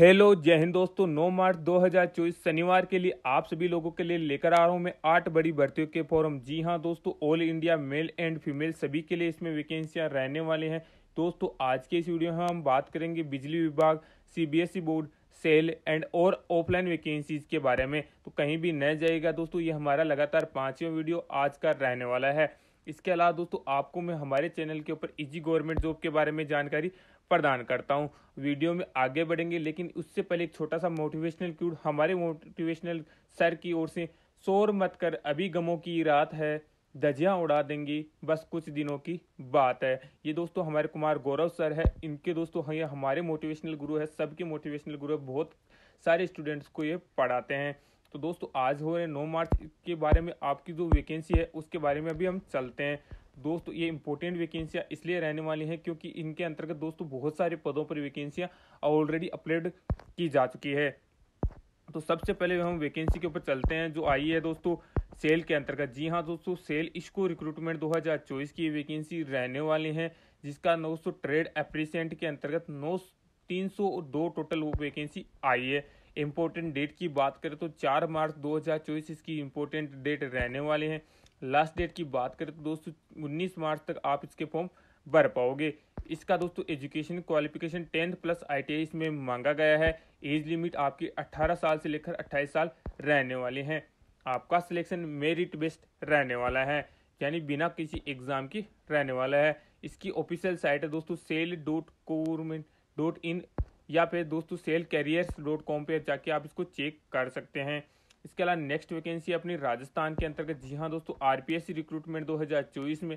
hello जय हिंद दोस्तों 9 मार्च 2024 शनिवार के लिए आप सभी लोगों के लिए लेकर आ रहा हूं मैं आठ बड़ी भर्तियों के फॉर्म जी हां दोस्तों all India male and female सभी के लिए इसमें वैकेंसियां रहने वाले हैं दोस्तों आज के इस वीडियो में हम बात करेंगे बिजली विभाग सीबीएसई बोर्ड सेल एंड और ऑफलाइन वैकेंसीज के बारे में तो कहीं भी न जाएगा दोस्तों ये हमारा लगातार पाँचवें वीडियो आज का रहने वाला है इसके अलावा दोस्तों आपको मैं हमारे चैनल के ऊपर इजी गवर्नमेंट जॉब के बारे में जानकारी प्रदान करता हूँ वीडियो में आगे बढ़ेंगे लेकिन उससे पहले एक छोटा सा मोटिवेशनल क्यूड हमारे मोटिवेशनल सर की ओर से शोर मत कर अभी गमों की रात है दजियाँ उड़ा देंगी बस कुछ दिनों की बात है ये दोस्तों हमारे कुमार गौरव सर है इनके दोस्तों ये हमारे मोटिवेशनल गुरु है सबके मोटिवेशनल गुरु है बहुत सारे स्टूडेंट्स को ये पढ़ाते हैं तो दोस्तों आज हो रहे नौ मार्च के बारे में आपकी जो वैकेंसी है उसके बारे में अभी हम चलते हैं दोस्तों ये इंपॉर्टेंट वैकेंसियाँ इसलिए रहने वाली हैं क्योंकि इनके अंतर्गत दोस्तों बहुत सारे पदों पर वैकेंसियाँ ऑलरेडी अपलोड की जा चुकी है तो सबसे पहले हम वैकेंसी के ऊपर चलते हैं जो आई है दोस्तों सेल के अंतर्गत जी हाँ दोस्तों सेल इसको रिक्रूटमेंट 2024 की वैकेंसी रहने वाली है जिसका नौ सौ ट्रेड एप्रिसेंट के अंतर्गत नौ तीन सौ दो टोटल वैकेंसी आई है इम्पोर्टेंट डेट की बात करें तो 4 मार्च 2024 इसकी इम्पोर्टेंट डेट रहने वाली है लास्ट डेट की बात करें तो दोस्तों उन्नीस मार्च तक आप इसके फॉर्म भर पाओगे इसका दोस्तों एजुकेशन क्वालिफिकेशन टेंथ प्लस आई इसमें मांगा गया है एज लिमिट आपकी 18 साल से लेकर 28 साल रहने वाले हैं आपका सिलेक्शन मेरिट बेस्ड रहने वाला है यानी बिना किसी एग्जाम की रहने वाला है इसकी ऑफिशियल साइट है दोस्तों cell dot government dot in या फिर दोस्तों सेल कैरियर्स डॉट कॉम पर जाके आप इसको चेक कर सकते हैं इसके अलावा नेक्स्ट वैकेंसी अपनी राजस्थान के अंतर्गत जी हाँ दोस्तों आर रिक्रूटमेंट दो में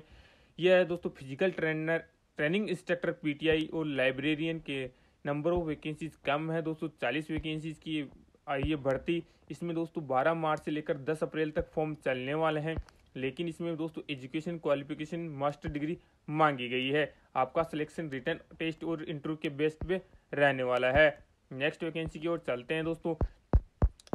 यह है दोस्तों physical trainer training instructor PTI और लाइब्रेरियन के नंबर ऑफ वैकेंसीज कम है दोस्तों चालीस वैकेंसीज की आई है भर्ती इसमें दोस्तों 12 मार्च से लेकर 10 अप्रैल तक फॉर्म चलने वाले हैं लेकिन इसमें दोस्तों एजुकेशन क्वालिफिकेशन मास्टर डिग्री मांगी गई है आपका सिलेक्शन रिटर्न टेस्ट और इंटरव्यू के बेस्ट पे रहने वाला है नेक्स्ट वैकेंसी की ओर चलते हैं दोस्तों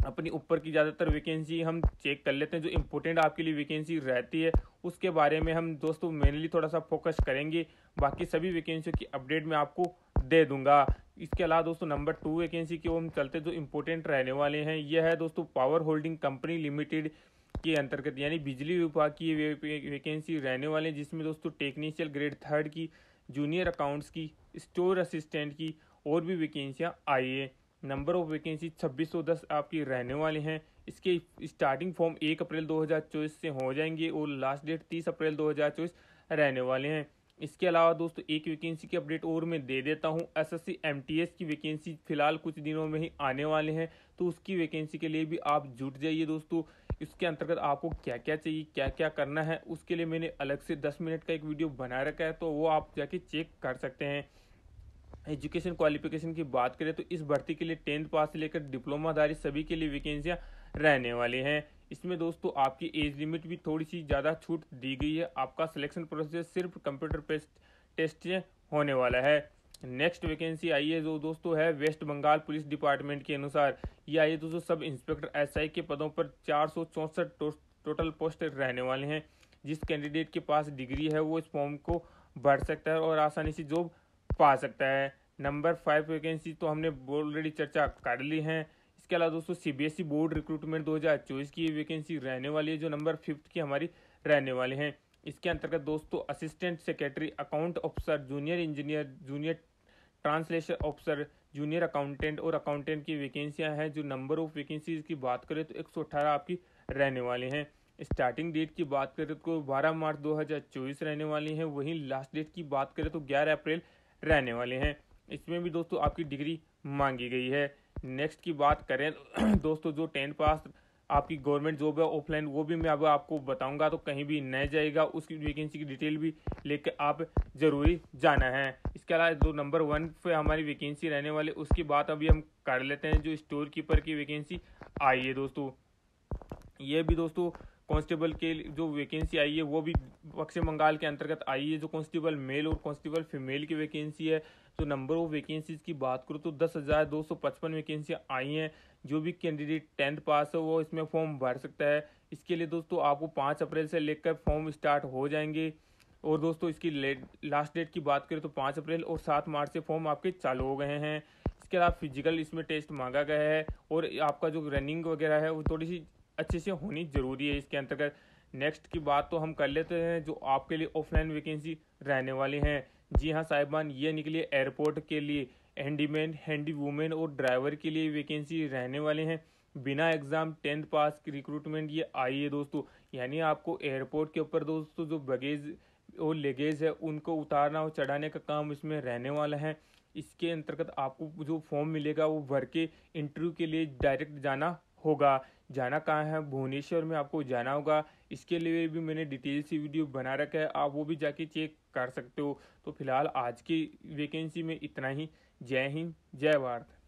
अपनी ऊपर की ज़्यादातर वैकेंसी हम चेक कर लेते हैं जो इम्पोर्टेंट आपके लिए वैकेंसी रहती है उसके बारे में हम दोस्तों मेनली थोड़ा सा फोकस करेंगे बाकी सभी वैकेंसियों की अपडेट मैं आपको दे दूंगा इसके अलावा दोस्तों नंबर टू वैकेंसी की ओर हम चलते जो इम्पोर्टेंट रहने वाले हैं यह है दोस्तों पावर होल्डिंग कंपनी लिमिटेड के अंतर्गत यानी बिजली विभाग की वैकेंसी रहने वाले हैं जिसमें दोस्तों टेक्नीशियल ग्रेड थर्ड की जूनियर अकाउंट्स की स्टोर असिस्टेंट की और भी वैकेंसियाँ आई है नंबर ऑफ वैकेंसी 2610 आपकी रहने वाली हैं इसके स्टार्टिंग फॉर्म एक अप्रैल 2024 से हो जाएंगे और लास्ट डेट 30 अप्रैल 2024 रहने वाले हैं इसके अलावा दोस्तों एक वैकेंसी की अपडेट और मैं दे देता हूं एसएससी एमटीएस की वैकेंसी फिलहाल कुछ दिनों में ही आने वाले हैं तो उसकी वैकेंसी के लिए भी आप जुट जाइए दोस्तों इसके अंतर्गत आपको क्या क्या चाहिए क्या क्या करना है उसके लिए मैंने अलग से दस मिनट का एक वीडियो बना रखा है तो वो आप जाके चेक कर सकते हैं एजुकेशन क्वालिफिकेशन की बात करें तो इस भर्ती के लिए टेंथ पास से लेकर डिप्लोमाधारी सभी के लिए वैकेंसियाँ रहने वाली हैं इसमें दोस्तों आपकी एज लिमिट भी थोड़ी सी ज़्यादा छूट दी गई है आपका सिलेक्शन प्रोसेस सिर्फ कंप्यूटर पेस्ट टेस्ट होने वाला है नेक्स्ट वैकेंसी आई है जो दोस्तों है वेस्ट बंगाल पुलिस डिपार्टमेंट के अनुसार ये आई है दोस्तों सब इंस्पेक्टर एसआई के पदों पर चार सौ चौंसठ टोटल पोस्ट रहने वाले हैं जिस कैंडिडेट के पास डिग्री है वो इस फॉर्म को भर सकता है और आसानी से जॉब पा सकता है नंबर फाइव वैकेंसी तो हमने ऑलरेडी चर्चा कर ली है इसके अलावा दोस्तों सीबीएसई बोर्ड रिक्रूटमेंट 2024 की वैकेंसी रहने वाली है जो नंबर फिफ्थ की हमारी रहने वाली है इसके अंतर्गत दोस्तों assistant secretary account officer junior engineer junior translation officer junior accountant और अकाउंटेंट की वैकेंसियाँ हैं जो नंबर ऑफ वैकेंसी की बात करें तो एक आपकी रहने वाली हैं स्टार्टिंग डेट की बात करें तो 12 मार्च 2024 रहने वाली हैं वहीं लास्ट डेट की बात करें तो 11 अप्रैल रहने वाले हैं इसमें भी दोस्तों आपकी डिग्री मांगी गई है नेक्स्ट की बात करें दोस्तों जो टेंथ पास आपकी गवर्नमेंट जॉब है ऑफलाइन वो भी मैं अब आपको बताऊंगा तो कहीं भी नहीं जाएगा उसकी वैकेंसी की डिटेल भी लेकर आप ज़रूरी जाना है इसके अलावा जो नंबर वन पे हमारी वैकेंसी रहने वाली उसकी बात अभी हम कर लेते हैं जो स्टोर कीपर की वैकेंसी आई है दोस्तों ये भी दोस्तों कांस्टेबल के जो वैकेंसी आई है वो भी पश्चिम बंगाल के अंतर्गत आई है जो कांस्टेबल मेल और कांस्टेबल फीमेल की वैकेंसी है तो नंबर ऑफ वैकेंसीज की बात करूँ तो दस हज़ार दो सौ पचपन वैकेंसियाँ आई हैं जो भी कैंडिडेट टेंथ पास है वो इसमें फॉर्म भर सकता है इसके लिए दोस्तों आपको पाँच अप्रैल से लेकर फॉर्म स्टार्ट हो जाएंगे और दोस्तों इसकी लास्ट डेट की बात करें तो पाँच अप्रैल और सात मार्च से फॉर्म आपके चालू हो गए हैं इसके अलावा फिजिकल इसमें टेस्ट मांगा गया है और आपका जो रनिंग वगैरह है वो थोड़ी सी अच्छे से होनी ज़रूरी है इसके अंतर्गत नेक्स्ट की बात तो हम कर लेते हैं जो आपके लिए ऑफलाइन वैकेंसी रहने वाली हैं जी हाँ साहिबान ये निकली एयरपोर्ट के लिए हैंडीमैन हैंडी वूमेन और ड्राइवर के लिए वैकेंसी रहने वाले हैं बिना एग्ज़ाम टेंथ पास की रिक्रूटमेंट ये आई है दोस्तों यानी आपको एयरपोर्ट के ऊपर दोस्तों जो बगेज और लगेज है उनको उतारना और चढ़ाने का काम इसमें रहने वाला है इसके अंतर्गत आपको जो फॉर्म मिलेगा वो भर के इंटरव्यू के लिए डायरेक्ट जाना होगा जाना कहाँ है भुवनेश्वर में आपको जाना होगा इसके लिए भी मैंने डिटेल से वीडियो बना रखा है आप वो भी जाके चेक कर सकते हो तो फिलहाल आज की वैकेंसी में इतना ही जय हिंद जय भारत